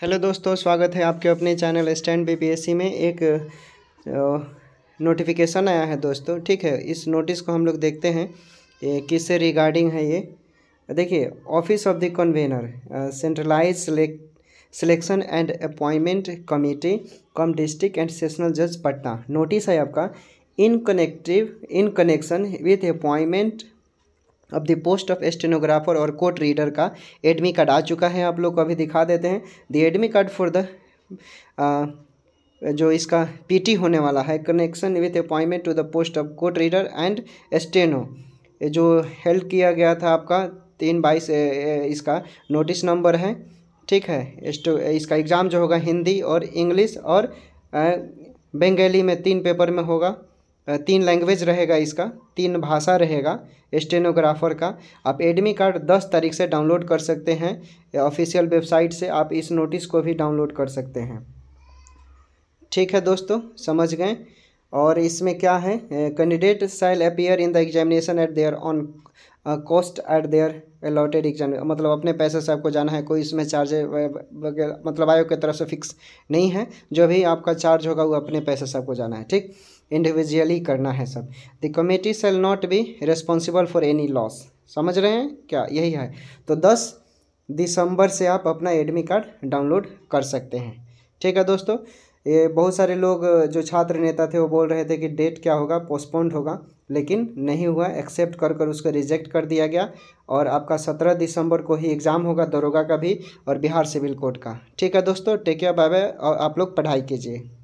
hello दोस्तों स्वागत है आपके अपने चैनल स्टैंड बीपीएससी में एक नोटिफिकेशन आया है दोस्तों ठीक है इस नोटिस को हम लोग देखते हैं ये किससे रिगार्डिंग है ये देखिए office of the convener centralized selection and appointment committee cum district and sessional जज पटना नोटिस है आपका in connective in connection with appointment of the post of stenographer और कोर्ट रीडर का एडमी कार्ड आ चुका है आप लोग को अभी दिखा देते हैं the admit card for the जो इसका पीटी होने वाला है connection with appointment to the post of court reader and steno जो हेल्प किया गया था आपका तीन बाईस इसका नोटिस नंबर है ठीक है इसका एग्ज़ाम जो होगा हिंदी और इंग्लिश और बंगाली में तीन पेपर में होगा तीन लैंग्वेज रहेगा इसका तीन भाषा रहेगा स्टेनोग्राफर का आप एडमी कार्ड दस तारीख से डाउनलोड कर सकते हैं ऑफिशियल वेबसाइट से आप इस नोटिस को भी डाउनलोड कर सकते हैं ठीक है दोस्तों समझ गए और इसमें क्या है candidate shall appear in the examination at their own cost at their allotted exam मतलब अपने पैसे से आपको जाना है कोई इसमें चार्ज वगैरह मतलब आयोग की तरफ से फिक्स नहीं है जो भी आपका चार्ज होगा वो अपने पैसे से आपको जाना है ठीक इंडिविजुअली करना है सब the committee shall not be responsible for any loss समझ रहे हैं क्या यही है तो दस दिसंबर से आप अपना एडमिट कार्ड डाउनलोड कर सकते हैं ठीक है दोस्तों ये बहुत सारे लोग जो छात्र नेता थे वो बोल रहे थे कि डेट क्या होगा पोस्टपोन्ड होगा लेकिन नहीं हुआ एक्सेप्ट कर कर उसको रिजेक्ट कर दिया गया और आपका सत्रह दिसंबर को ही एग्ज़ाम होगा दरोगा का भी और बिहार सिविल कोर्ट का ठीक है दोस्तों टेक केयर बाय बाय और आप लोग पढ़ाई कीजिए